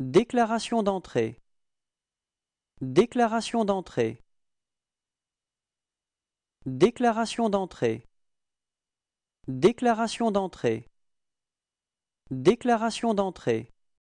Déclaration d'entrée Déclaration d'entrée Déclaration d'entrée Déclaration d'entrée Déclaration d'entrée